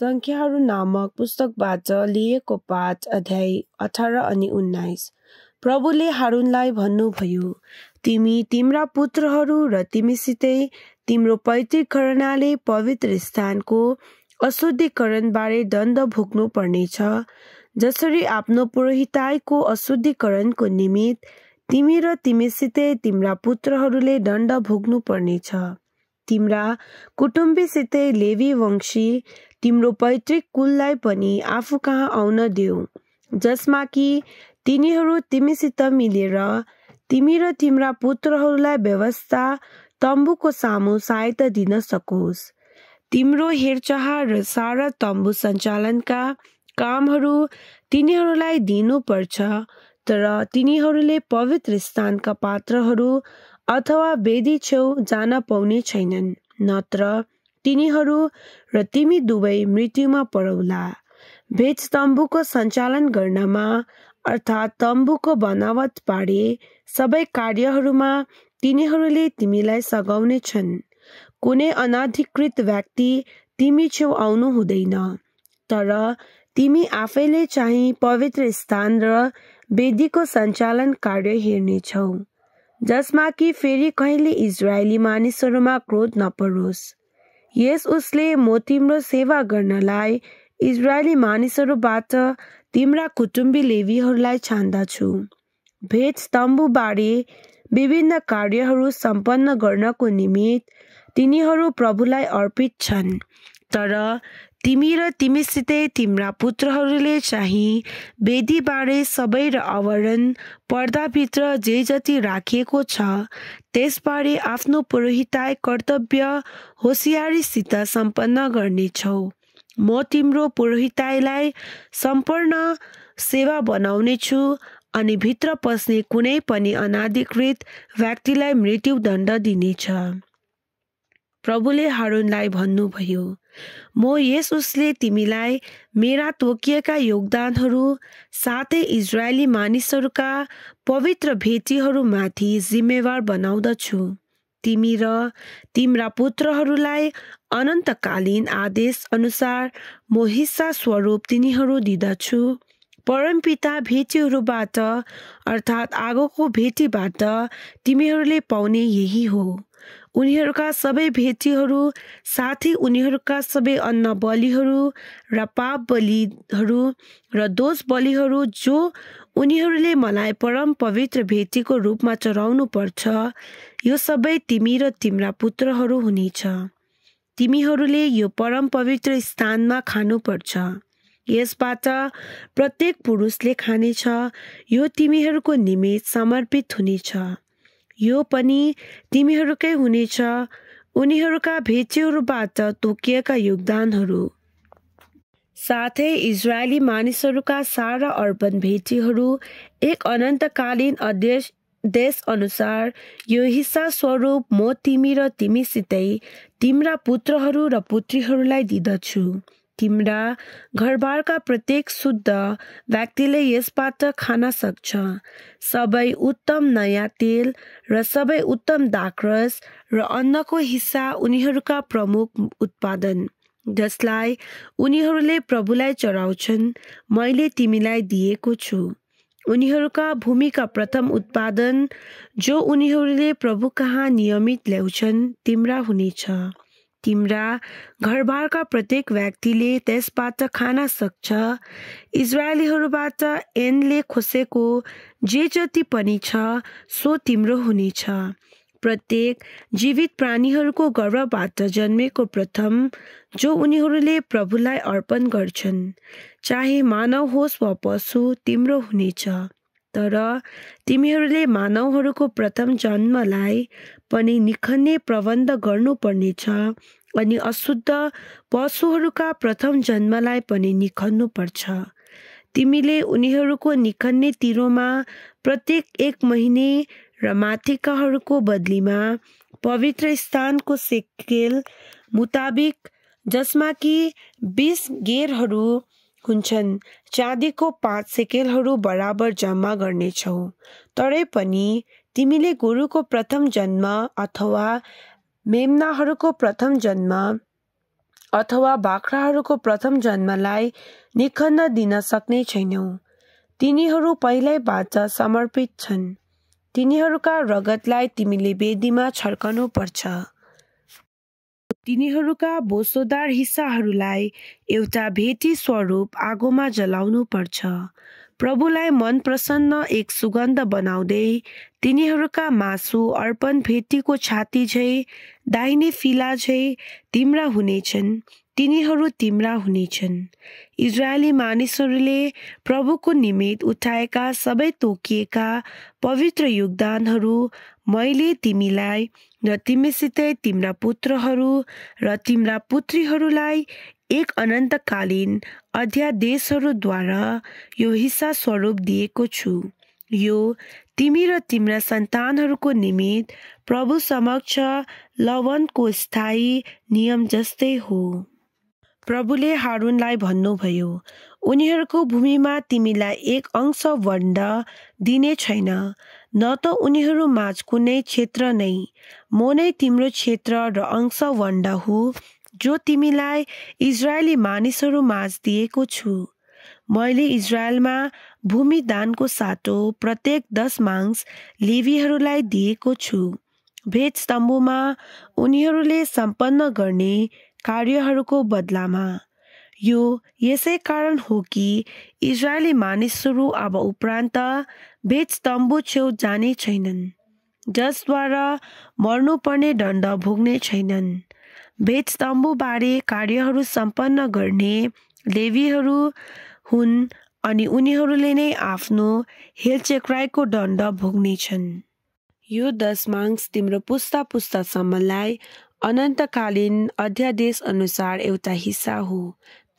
सङ्ख्याहरू नामक पुस्तकबाट लिएको पाठ अध्याय अठार अनि उन्नाइस प्रभुले हारुनलाई भन्नुभयो तिमी तिम्रा पुत्रहरू र तिमीसितै तिम्रो पैतृक घरनाले पवित्र स्थानको अशुद्धिकरणबारे दण्ड भोग्नु पर्नेछ जसरी आफ्नो पुरोहिताईको अशुद्धिकरणको निमित्त तिमी र तिमीसितै तिम्रा पुत्रहरूले दण्ड भोग्नु पर्नेछ तिम्रा कुटुम्बीसितै लेवी वंशी तिम्रो पैतृक कुललाई पनि आफू कहाँ आउन देऊ जसमा कि तिनीहरू तिमीसित मिलेर तिमी र तिम्रा पुत्रहरूलाई व्यवस्था तम्बुको सामु सहायता दिन सकोस् तिम्रो हेरचाह र सारा तम्बु सञ्चालनका कामहरू तिनीहरूलाई दिनुपर्छ तर तिनीहरूले पवित्र स्थानका पात्रहरू अथवा वेदी छेउ जान पाउने छैनन् नत्र तिनीहरू र तिमी दुवै मृत्युमा परौला भेज तम्बुको सञ्चालन गर्नमा अर्थात् तम्बुको बनावट पारे सबै कार्यहरूमा तिनीहरूले तिमीलाई सघाउने छन् कुनै अनाधिकृत व्यक्ति तिमी छेउ आउनु हुँदैन तर तिमी आफैले चाहिँ पवित्र स्थान र वेदीको सञ्चालन कार्य हेर्नेछौ जसमा कि फेरि कहिले इजरायली मानिसहरूमा क्रोध नपरोस् यस उसले म तिम्रो सेवा गर्नलाई इजरायली मानिसहरूबाट तिम्रा कुटुम्बी लेबीहरूलाई छान्दछु भेट बारे विभिन्न कार्यहरू सम्पन्न गर्नको निमित्त तिनीहरू प्रभुलाई अर्पित छन् तर तिमी र तिमीसितै तिम्रा पुत्रहरूले चाहिँ वेदीबारे सबै र आवरण पर्दाभित्र जे जति राखिएको छ त्यसबारे आफ्नो पुरोहिताय कर्तव्य होसियारीसित सम्पन्न गर्नेछौ म तिम्रो पुरोहिताईलाई सम्पूर्ण सेवा बनाउनेछु अनि भित्र पस्ने कुनै पनि अनाधिकृत व्यक्तिलाई मृत्युदण्ड दिनेछ प्रभुले हारुनलाई भन्नुभयो म यस उसले तिमीलाई मेरा तोकिएका योगदानहरू साथै इजरायली मानिसहरूका पवित्र भेटीहरूमाथि जिम्मेवार बनाउँदछु तिमी र तिम्रा पुत्रहरूलाई अनन्तकालीन आदेश अनुसार म हिस्सा स्वरूप तिनीहरू दिँदछु परमपिता भेटीहरूबाट अर्थात् आगोको भेटीबाट तिमीहरूले पाउने यही हो उनीहरूका सबै भेटीहरू साथै उनीहरूका सबै अन्न बलिहरू र पाप बलिहरू र दोष बलिहरू जो उनीहरूले मलाई परम पवित्र भेटीको रूपमा चढाउनु पर्छ यो सबै तिमी र तिम्रा पुत्रहरू हुनेछ तिमीहरूले यो परम पवित्र स्थानमा खानुपर्छ यसबाट प्रत्येक पुरुषले खानेछ यो तिमीहरूको निमित्त समर्पित हुनेछ यो पनि तिमीहरूकै हुनेछ उनीहरूका भेटीहरूबाट तोकिएका योगदानहरू साथै इजरायली मानिसहरूका सारा अर्पण भेटीहरू एक अनन्तकालीन अध्यक्ष अनुसार यो हिस्सा स्वरूप म तिमी र तिमीसितै तिम्रा पुत्रहरू र पुत्रीहरूलाई दिदछु तिम्रा घरबारका प्रत्येक शुद्ध व्यक्तिले यसबाट खान सक्छ सबै उत्तम नयाँ तेल र सबै उत्तम दाक्रस र अन्नको हिस्सा उनीहरूका प्रमुख उत्पादन जसलाई उनीहरूले प्रभुलाई चढाउँछन् मैले तिमीलाई दिएको छु उनीहरूका भूमिका प्रथम उत्पादन जो उनीहरूले प्रभु कहाँ नियमित ल्याउँछन् तिम्रा हुनेछ तिम्रा घरबारका प्रत्येक व्यक्तिले त्यसबाट खान सक्छ इजरायलीहरूबाट एनले खोसेको जे जति पनि छ सो तिम्रो हुनेछ प्रत्येक जीवित प्राणीहरूको गर्वबाट जन्मेको प्रथम जो उनीहरूले प्रभुलाई अर्पण गर्छन् चाहे मानव होस् वा पशु तिम्रो हुनेछ तर तिमीहरूले मानवहरूको प्रथम जन्मलाई पनि निखन्ने प्रबन्ध गर्नुपर्नेछ अनि अशुद्ध पशुहरूका प्रथम जन्मलाई पनि निखन्नुपर्छ तिमीले उनीहरूको निखन्ने तिरोमा प्रत्येक एक महिने र माथिकाहरूको बदलीमा पवित्र स्थानको सेकेल मुताबिक जसमा कि बिस गेरहरू हुन्छन् चाँदीको पाँच सेकेलहरू बराबर जम्मा गर्नेछौ तरै पनि तिमीले गुरुको प्रथम जन्म अथवा मेमनाहरूको प्रथम जन्म अथवा बाख्राहरूको प्रथम जन्मलाई निखन्न दिन सक्ने छैनौ तिनीहरू पहिल्यैबाट समर्पित छन् तिनीहरूका रगतलाई तिमीले वेदीमा छर्कनु पर्छ तिनीहरूका बोसोदार हिस्साहरूलाई एउटा भेटी स्वरूप आगोमा जलाउनु पर्छ प्रभुलाई मन प्रसन्न एक सुगन्ध बनाउँदै तिनीहरूका मासु अर्पण भेटीको छाती झै दाहिने फिला झै तिम्रा हुनेछन् तिनीहरू तिम्रा हुनेछन् इजरायली मानिसहरूले प्रभुको निमित्त उठाएका सबै तोकिएका पवित्र योगदानहरू मैले तिमीलाई र तिमीसितै तिम्रा पुत्रहरू र तिम्रा पुत्रीहरूलाई एक अनन्तकालीन अध्यादेशहरूद्वारा यो हिस्सा स्वरूप दिएको छु यो तिमी र तिम्रा सन्तानहरूको निमित्त प्रभु समक्ष लवनको स्थायी नियम जस्तै हो प्रभुले हारुनलाई भन्नुभयो उनीहरूको भूमिमा तिमीलाई एक अंश वर्ण दिने छैन न त माझ कुनै क्षेत्र नै म नै तिम्रो क्षेत्र र अंश वण्ड हो जो तिमीलाई इजरायली माझ दिएको छु मैले इजरायलमा भूमिदानको साटो प्रत्येक दस मांस लेबीहरूलाई दिएको छु भेट स्तम्भमा उनीहरूले सम्पन्न गर्ने कार्यहरूको बदलामा यो यसै कारण हो कि इजरायली मानिसहरू अब उपरान्त बेच तम्बु छेउ जाने छैनन् जसद्वारा मर्नुपर्ने दण्ड भोग्ने छैनन् बेच तम्बुबारे कार्यहरू सम्पन्न गर्ने लेबीहरू हुन् अनि उनीहरूले नै आफ्नो हेलचेक्राईको दण्ड भोग्नेछन् यो दशमांश तिम्रो पुस्ता पुस्तासम्मलाई अनन्तकालीन अध्यादेश अनुसार एउटा हिस्सा हो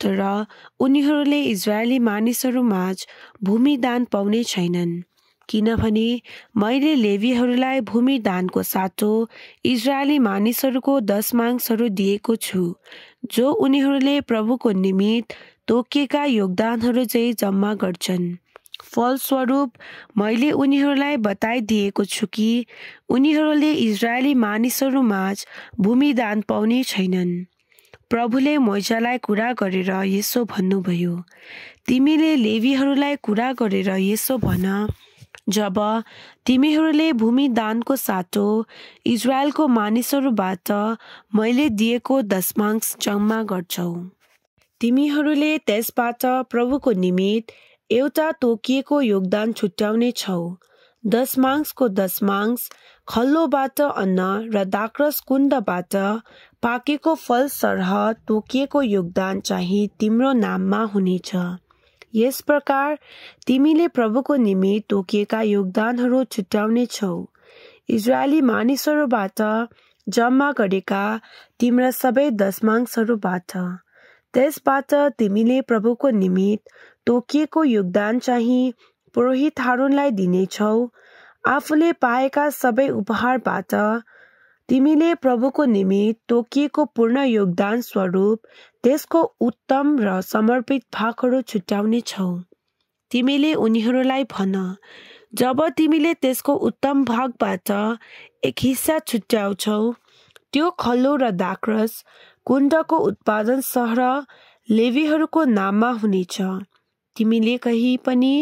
र उनीहरूले इजरायली मानिसहरूमाझ भूमिदान पाउने छैनन् किनभने मैले लेबीहरूलाई भूमिदानको साटो इजरायली मानिसहरूको दशमांशहरू दिएको छु जो उनीहरूले प्रभुको निमित्त तोकिएका योगदानहरू चाहिँ जम्मा गर्छन् फलस्वरूप मैले उनीहरूलाई बताइदिएको छु कि उनीहरूले इजरायली मानिसहरूमाझ भूमिदान पाउने छैनन् प्रभुले मोइजालाई कुरा गरेर यसो भन्नुभयो तिमीले लेबीहरूलाई कुरा गरेर यसो भन जब तिमीहरूले भूमि दानको साटो इजरायलको मानिसहरूबाट मैले दिएको दशमांश जम्मा गर्छौ तिमीहरूले त्यसबाट प्रभुको निमित्त एउटा तोकिएको योगदान छुट्याउने छौ दशमांशको दशमांश खल्लोबाट अन्न र दाक्रस कुण्डबाट पाकेको फल सरह तोकिएको योगदान चाहिँ तिम्रो नाममा हुनेछ यस प्रकार तिमीले प्रभुको निमित्त तोकिएका योगदानहरू छुट्याउने छौ इजरायली मानिसहरूबाट जम्मा गरेका तिम्रा सबै दशमांशहरूबाट त्यसबाट तिमीले प्रभुको निमित्त तोकिएको योगदान चाहिँ पुरोहितहरूलाई हारुनलाई दिनेछौ आफूले पाएका सबै उपहारबाट तिमीले प्रभुको निमित्त तोकिएको पूर्ण योगदान स्वरूप त्यसको उत्तम र समर्पित भागहरू छुट्याउने छौ तिमीले उनीहरूलाई भन जब तिमीले त्यसको उत्तम भागबाट एक हिस्सा छुट्याउँछौ त्यो खल्लो र दाक्रस कुण्डको उत्पादन सहर लेबीहरूको नाममा हुनेछ तिमीले कहीँ पनि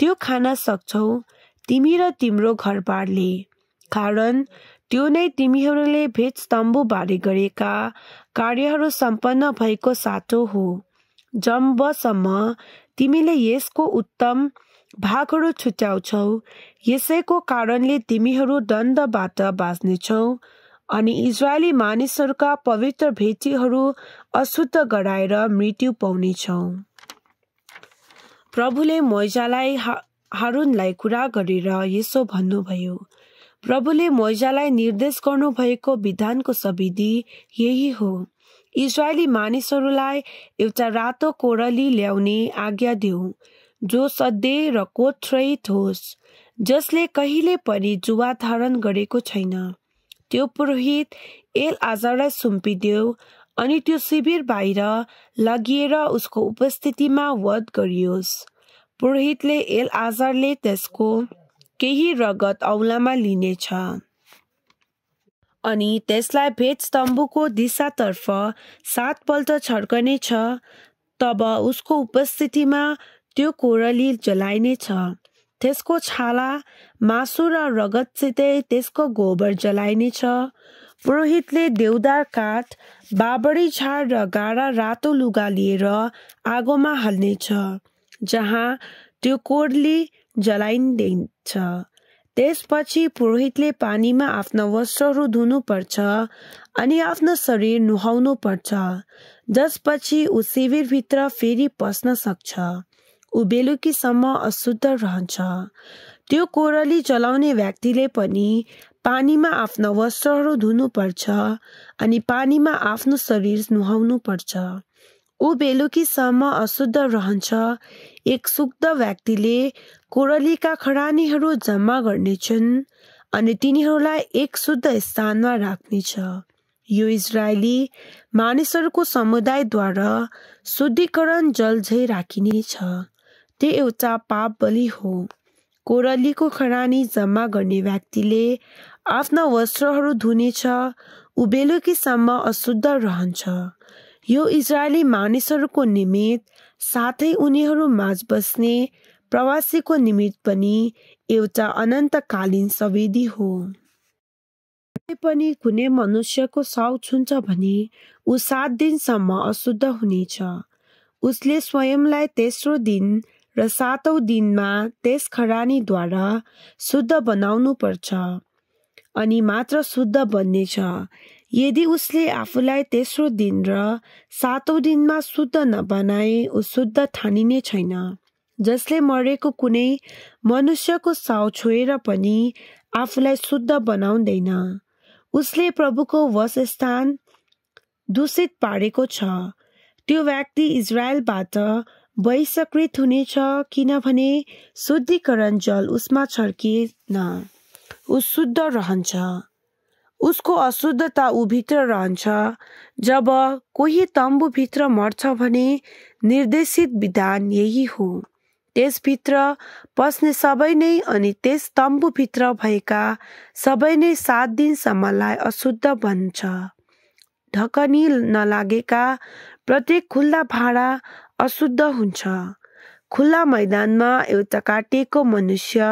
त्यो खान सक्छौ तिमी र तिम्रो घरबारले कारण त्यो नै तिमीहरूले स्तम्भ बारे गरेका कार्यहरू सम्पन्न भएको साटो हो जम्बसम्म तिमीले यसको उत्तम भागहरू छुट्याउँछौ यसैको कारणले तिमीहरू दण्डबाट बाँच्नेछौ अनि इजरायली मानिसहरूका पवित्र भेटीहरू अशुद्ध गराएर मृत्यु पाउनेछौ प्रभुले मैजालाई हारुनलाई कुरा गरेर यसो भन्नुभयो प्रभुले मैजालाई निर्देश गर्नुभएको विधानको सविधि यही हो इजरायली मानिसहरूलाई एउटा रातो कोरली ल्याउने आज्ञा देऊ जो सधे र कोत्रहित होस् जसले कहिले पनि जुवा धारण गरेको छैन त्यो पुरोहित एल आजालाई सुम्पिदेऊ अनि त्यो शिविर बाहिर लगिएर उसको उपस्थितिमा वध गरियोस् पुरोहितले एल आजारले त्यसको केही रगत औलामा लिनेछ अनि त्यसलाई भेट स्तम्भको दिशातर्फ सातपल्ट छर्कनेछ तब उसको उपस्थितिमा त्यो कोरली जलाइनेछ त्यसको छाला मासु र रगतसितै त्यसको गोबर जलाइनेछ पुरोहितले देउदार काठ बाबरी झाड र गाडा रातो लुगा लिएर आगोमा हाल्नेछ जहाँ त्यो कोडले जलाइदिन्छ त्यसपछि पुरोहितले पानीमा आफ्ना वस्त्रहरू धुनुपर्छ अनि आफ्नो शरीर नुहाउनु पर्छ जसपछि ऊ शिविरभित्र फेरि पस्न सक्छ ऊ बेलुकीसम्म अशुद्ध रहन्छ त्यो कोरली चलाउने व्यक्तिले पनि पानीमा आफ्ना वस्त्रहरू धुनुपर्छ अनि पानीमा आफ्नो शरीर नुहाउनु पर्छ ऊ बेलुकीसम्म अशुद्ध रहन्छ एक शुद्ध व्यक्तिले कोरलीका खरानीहरू जम्मा गर्नेछन् अनि तिनीहरूलाई एक शुद्ध स्थानमा राख्नेछ यो इजरायली मानिसहरूको समुदायद्वारा शुद्धिकरण जल झै राखिनेछ त्यो एउटा पाप बलि हो कोरलीको खरानी जम्मा गर्ने व्यक्तिले आफ्ना वस्त्रहरू धुनेछ ऊ बेलुकीसम्म अशुद्ध रहन्छ यो इजरायली मानिसहरूको निमित्त साथै उनीहरू माझ बस्ने प्रवासीको निमित्त पनि एउटा अनन्तकालीन सवेदी हो पनि कुनै मनुष्यको साउ छुन्छ भने ऊ सात दिनसम्म अशुद्ध हुनेछ उसले स्वयंलाई तेस्रो दिन र सातौँ दिनमा त्यस खरानीद्वारा शुद्ध बनाउनु पर्छ अनि मात्र शुद्ध बन्नेछ यदि उसले आफूलाई तेस्रो दिन र सातौँ दिनमा शुद्ध नबनाए ऊ शुद्ध ठानिने छैन जसले मरेको कुनै मनुष्यको साउ छोएर पनि आफूलाई शुद्ध बनाउँदैन उसले प्रभुको वसस्थान दूषित पारेको छ त्यो व्यक्ति इजरायलबाट बहिष्कृत हुनेछ किनभने शुद्धिकरण जल उसमा छर्किएन ऊ शुद्ध रहन्छ उसको अशुद्धता ऊभित्र रहन्छ जब कोही तम्बुभित्र मर्छ भने निर्देशित विधान यही हो त्यसभित्र पस्ने सबै नै अनि त्यस तम्बुभित्र भएका सबै नै सात दिनसम्मलाई अशुद्ध बन्छ ढकनी नलागेका प्रत्येक खुल्ला भाँडा अशुद्ध हुन्छ खुल्ला मैदानमा एउटा काटिएको मनुष्य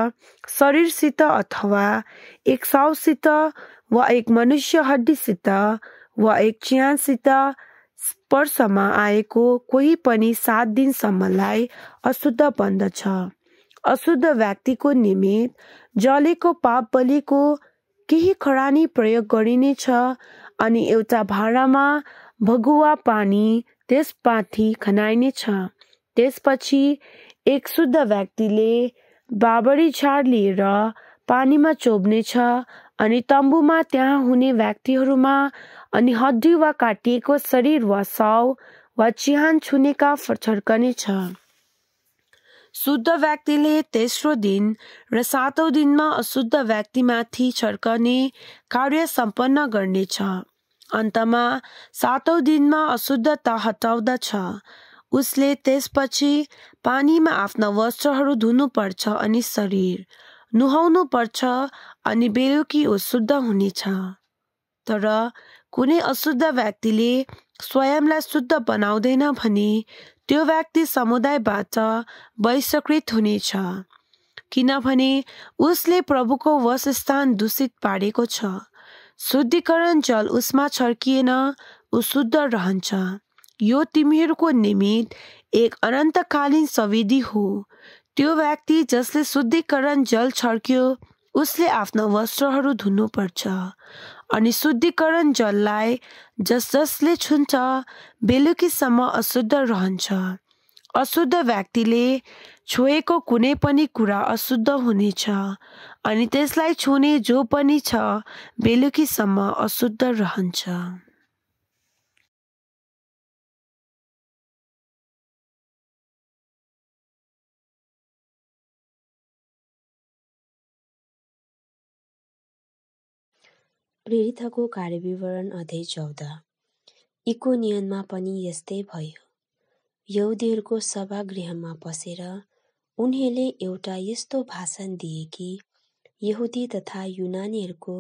शरीरसित अथवा एक साउसित वा एक मनुष्य हड्डीसित वा एक चियासित स्पर्शमा आएको कोही पनि सात दिनसम्मलाई अशुद्ध बन्दछ अशुद्ध व्यक्तिको निमित्त जलेको पाप बलिको केही खरानी प्रयोग गरिनेछ अनि एउटा भाँडामा भगुवा पानी त्यसमाथि खनाइनेछ त्यसपछि एक शुद्ध व्यक्तिले बाबरी छाड लिएर पानीमा चोब्नेछ अनि तम्बुमा त्यहाँ हुने व्यक्तिहरूमा अनि हड्डी वा काटिएको शरीर वा साउ वा चिहान छुनेका छ शुद्ध व्यक्तिले तेस्रो दिन र सातौँ दिनमा अशुद्ध व्यक्तिमाथि छर्कने कार्य सम्पन्न गर्नेछ अन्तमा सातौँ दिनमा अशुद्धता हटाउँदछ उसले त्यसपछि पानीमा आफ्ना वस्त्रहरू धुनुपर्छ अनि शरीर नुहाउनु पर्छ अनि बेलुकी ऊ शुद्ध हुनेछ तर कुनै अशुद्ध व्यक्तिले स्वयंलाई शुद्ध बनाउँदैन भने त्यो व्यक्ति समुदायबाट बहिष्कृत हुनेछ किनभने उसले प्रभुको वसस्थान दूषित पारेको छ शुद्धिकरण जल उसमा छर्किएन ऊ शुद्ध रहन्छ यो तिमीहरूको निमित्त एक अनन्तकालीन सविधि हो त्यो व्यक्ति जसले शुद्धिकरण जल छर्कियो उसले आफ्नो वस्त्रहरू धुनुपर्छ अनि शुद्धिकरण जललाई जस जसले छुन्छ बेलुकीसम्म अशुद्ध रहन्छ अशुद्ध व्यक्तिले छोएको कुनै पनि कुरा अशुद्ध हुनेछ अनि त्यसलाई छुने जो पनि छ बेलुकीसम्म अशुद्ध रहन्छ प्रेरितको कार्यविवरण अध्याय चौध इकोनियनमा पनि यस्तै भयो यहुदीहरूको सभागृहमा पसेर उनीहरूले एउटा यस्तो भाषण दिए कि यहुदी तथा युनानीहरूको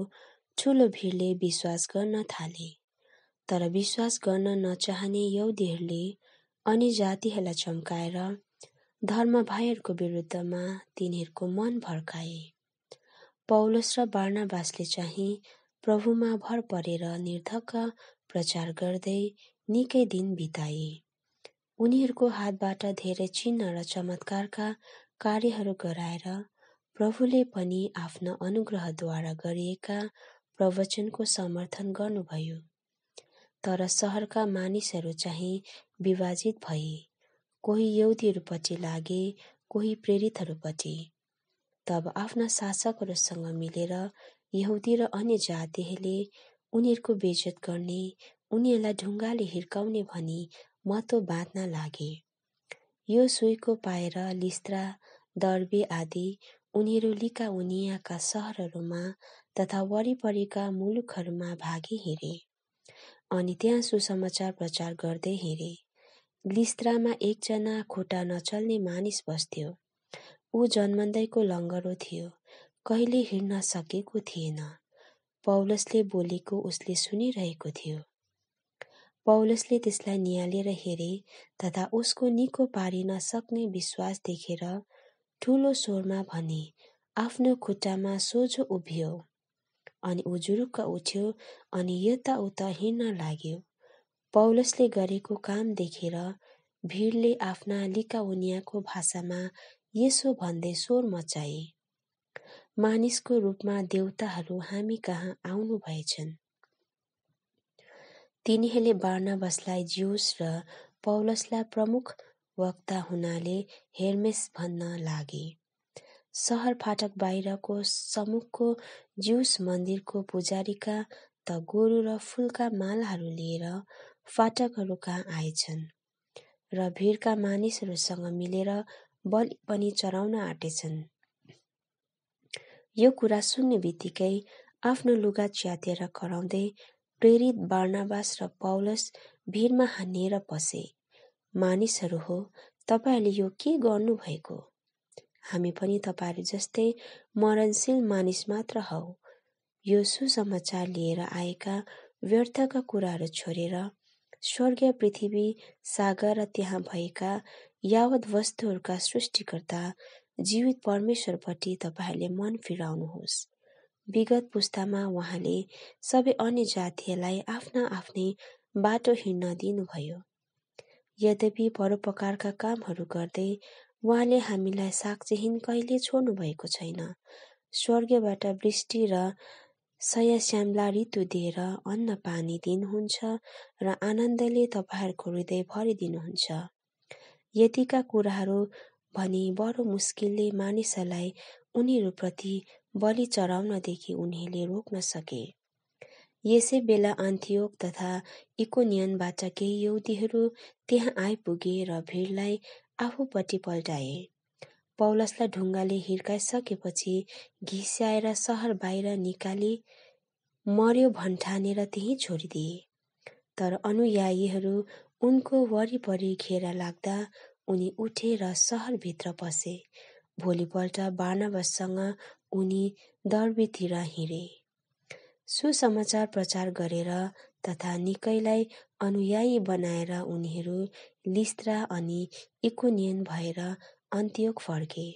ठुलो भिडले विश्वास गर्न थाले तर विश्वास गर्न नचाहने यहुदीहरूले अन्य जातिहरूलाई चम्काएर धर्म भाइहरूको विरुद्धमा तिनीहरूको मन भड्काए पौलस र बार्नाबासले चाहिँ प्रभुमा भर परेर निर्धक्क प्रचार गर्दै निकै दिन बिताए। उनीहरूको हातबाट धेरै चिन्ह र चमत्कारका कार्यहरू गराएर प्रभुले पनि आफ्ना अनुग्रहद्वारा गरिएका प्रवचनको समर्थन गर्नुभयो। तर सहरका मानिसहरू चाहिँ विभाजित भए। कोही यहुदीहरूपट्टि लागे, कोही प्रेरितहरूपट्टि। तब आफ्ना शासकहरूसँग मिलेर यहुदी र अन्य जातिहरूले उनीहरूको बेजत गर्ने उनीहरूलाई ढुङ्गाले हिर्काउने भनी महत्त्व बाँध्न लागे यो सुईको पाएर लिस्त्रा दर्बे आदि उनीहरू लिका उनियाका सहरहरूमा तथा वरिपरिका मुलुकहरूमा भागी हिँडे अनि त्यहाँ सुसमाचार प्रचार गर्दै हिँडे लिस्त्रामा एकजना खुट्टा नचल्ने मानिस बस्थ्यो ऊ जन्मन्दैको लङ्गरो थियो कहिले हिँड्न सकेको थिएन पौलसले बोलेको उसले सुनिरहेको थियो पौलसले त्यसलाई निहालेर हेरे तथा उसको निको पारिन सक्ने विश्वास देखेर ठुलो स्वरमा भने आफ्नो खुट्टामा सोझो उभियो अनि ऊ जुरुक्क उठ्यो अनि यताउता हिँड्न लाग्यो पौलसले गरेको काम देखेर भिडले आफ्ना लिकाउनियाको भाषामा यसो भन्दै स्वर मचाए मानिसको रूपमा देवताहरू हामी आउनु भएछन् तिनीहरूले बार्नबासलाई ज्युस र पौलसलाई प्रमुख वक्ता हुनाले हेर्मेस भन्न लागे सहर फाटक बाहिरको समुखको ज्युस मन्दिरको पुजारीका त गोरु र फुलका मालाहरू लिएर फाटकहरू कहाँ आएछन् र भिडका मानिसहरूसँग मिलेर बलि पनि चढाउन आँटेछन् यो कुरा सुन्ने बित्तिकै आफ्नो लुगा च्यातेर कराउँदै प्रेरित बार्नावास र पौलस भिडमा हानिएर पसे मानिसहरू हो तपाईँहरूले यो के गर्नुभएको हामी पनि तपाईँहरू जस्तै मरणशील मानिस मात्र हौ यो सुसमाचार लिएर आएका व्यर्थका कुराहरू छोडेर स्वर्गीय पृथ्वी सागर र त्यहाँ भएका यावत वस्तुहरूका सृष्टिकर्ता जीवित परमेश्वरपट्टि तपाईँहरूले मन फिराउनुहोस् विगत पुस्तामा उहाँले सबै अन्य जातिहरूलाई आफ्ना आफ्नै बाटो हिँड्न दिनुभयो यद्यपि परोपकारका कामहरू गर्दै उहाँले हामीलाई साक्षीहीन कहिले छोड्नु भएको छैन स्वर्गीयबाट वृष्टि र सय श्यामला ऋतु दिएर अन्न पानी दिनुहुन्छ र आनन्दले तपाईँहरूको हृदय भरिदिनुहुन्छ यतिका कुराहरू भने बडो मुस्किलले मानिसहरूलाई उनीहरूप्रति बलि चढाउनदेखि उनीहरूले रोक्न सके यसै बेला अन्थियोक तथा इकोनियनबाट केही युवतीहरू त्यहाँ आइपुगे र भिडलाई आफूपट्टि पल्टाए पौलसलाई ढुङ्गाले हिर्काइसकेपछि घिस्याएर सहर बाहिर निकाली मर्यो भन्ठानेर त्यहीँ छोडिदिए तर अनुयायीहरू उनको वरिपरि घेरा लाग्दा उनी उठे र सहरभित्र पसे भोलिपल्ट बार्नबाससँग उनी दर्बीतिर हिँडे सुसमाचार प्रचार गरेर तथा निकैलाई अनुयायी बनाएर उनीहरू लिस्त्रा अनि इकोनियन भएर अन्त्योग फर्के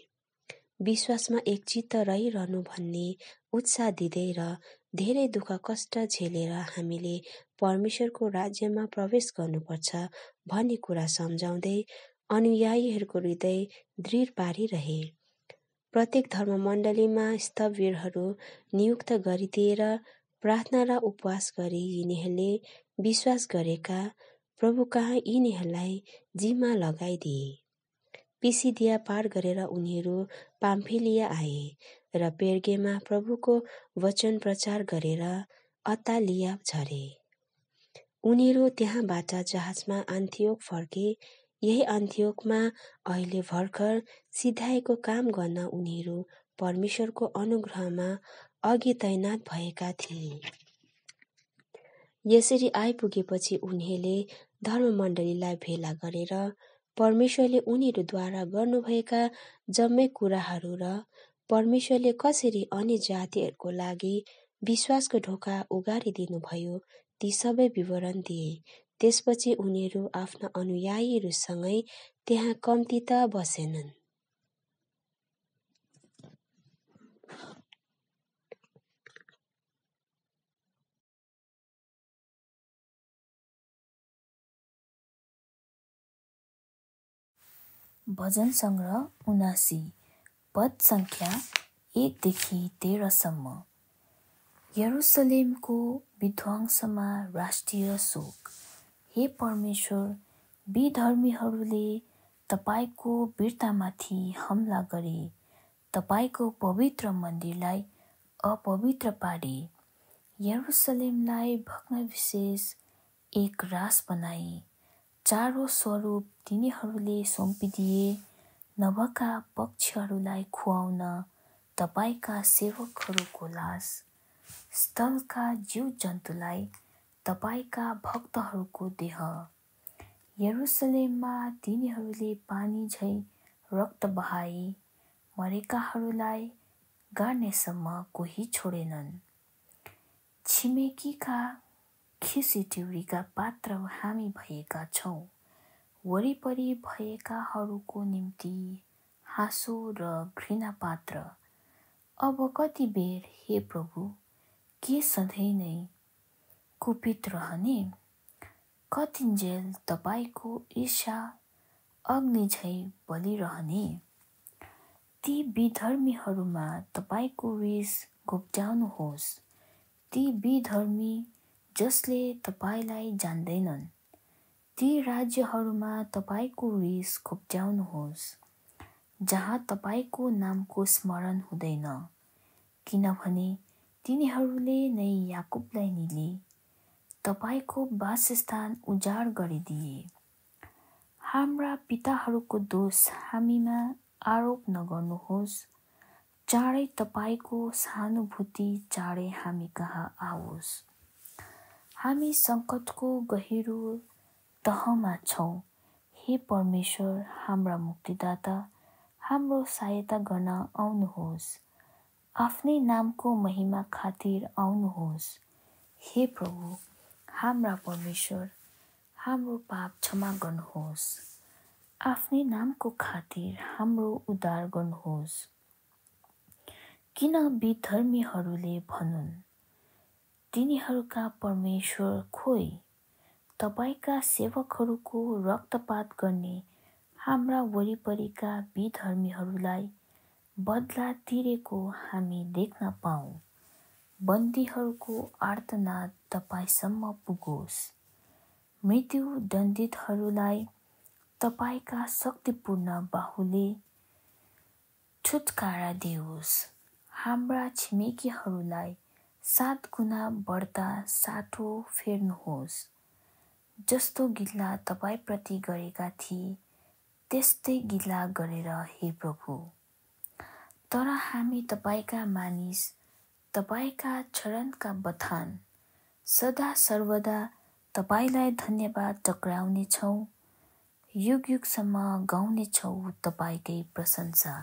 विश्वासमा एकचित्त रहिरहनु भन्ने उत्साह दिँदै र धेरै दुःख कष्ट झेलेर हामीले परमेश्वरको राज्यमा प्रवेश गर्नुपर्छ भन्ने कुरा सम्झाउँदै अनुयायीहरूको हृदय दृढ पारिरहे प्रत्येक धर्म मण्डलीमा स्थवीरहरू नियुक्त गरिदिएर प्रार्थना र उपवास गरी यिनीहरूले विश्वास गरेका प्रभु कहाँ यिनीहरूलाई जिम्मा लगाइदिए पिसिदिया पार गरेर उनीहरू पाम्फिलिया आए र पेर्गेमा प्रभुको वचन प्रचार गरेर अतालिया झरे उनीहरू त्यहाँबाट जहाजमा आन्थियो फर्के यही अन्त्योकमा अहिले भर्खर सिधाएको काम गर्न उनीहरू परमेश्वरको अनुग्रहमा अघि तैनात भएका थिए यसरी आइपुगेपछि उनीहरूले धर्ममण्डलीलाई भेला गरेर परमेश्वरले उनीहरूद्वारा गर्नुभएका जम्मै कुराहरू र परमेश्वरले कसरी अन्य जातिहरूको लागि विश्वासको ढोका उगारिदिनुभयो ती सबै विवरण दिए त्यसपछि उनीहरू आफ्ना अनुयायीहरूसँगै त्यहाँ कम्ती त बसेनन् भजन सङ्ग्रह उनासी पद सङ्ख्या एकदेखि तेह्रसम्म यरुसलेमको विध्वंसमा राष्ट्रिय शोक हे परमेश्वर विधर्मीहरूले तपाईँको वीरतामाथि हमला गरे तपाईँको पवित्र मन्दिरलाई अपवित्र पारे यरुसलेमलाई विशेष एक रास बनाए चारो स्वरूप तिनीहरूले सुम्पिदिए नभएका पक्षहरूलाई खुवाउन तपाईँका सेवकहरूको लास स्थलका जीव जन्तुलाई तपाईँका भक्तहरूको देह यरुसलेममा तिनीहरूले पानी झै रक्त बहाए मरेकाहरूलाई गाड्नेसम्म कोही छोडेनन् छिमेकीका खिसी टिउरीका पात्र हामी भएका छौँ वरिपरि भएकाहरूको निम्ति हाँसो र घृणा पात्र अब कति बेर हे प्रभु के सधैँ नै कुपित रहने कतिन्जेल तपाईँको अग्नि झै बलिरहने ती विधर्मीहरूमा तपाईँको रिस घोप्ट्याउनुहोस् ती विधर्मी जसले तपाईँलाई जान्दैनन् ती राज्यहरूमा तपाईँको रिस घोप्ट्याउनुहोस् जहाँ तपाईँको नामको स्मरण हुँदैन किनभने तिनीहरूले नै याकुबलाई निले तपाईँको वासस्थान उजाड गरिदिए हाम्रा पिताहरूको दोष हामीमा आरोप नगर्नुहोस् चाँडै तपाईँको सहानुभूति चाँडै हामी कहाँ आओस् हामी सङ्कटको गहिरो तहमा छौँ हे परमेश्वर हाम्रा मुक्तिदाता हाम्रो सहायता गर्न आउनुहोस् आफ्नै नामको महिमा खातिर आउनुहोस् हे प्रभु हाम्रा परमेश्वर हाम्रो पाप क्षमा गर्नुहोस् आफ्नै नामको खातिर हाम्रो उद्धार गर्नुहोस् किन विधर्मीहरूले भनुन् तिनीहरूका परमेश्वर खोइ तपाईँका सेवकहरूको रक्तपात गर्ने हाम्रा वरिपरिका विधर्मीहरूलाई बदला तिरेको हामी देख्न पाऊँ बन्दीहरूको आर्तना तपाईँसम्म पुगोस् दण्डितहरूलाई तपाईँका शक्तिपूर्ण बाहुले छुटकारा दियोस् हाम्रा छिमेकीहरूलाई सात गुणा बढ्दा साटो फेर्नुहोस् जस्तो गिल्ला तपाईँप्रति गरेका थिए त्यस्तै गिल्ला गरेर हे प्रभु तर हामी तपाईँका मानिस तपाईँका चरणका बथान सदा सर्वदा तपाईँलाई धन्यवाद टक्राउने छौँ युग युगसम्म गाउने छौँ तपाईँकै प्रशंसा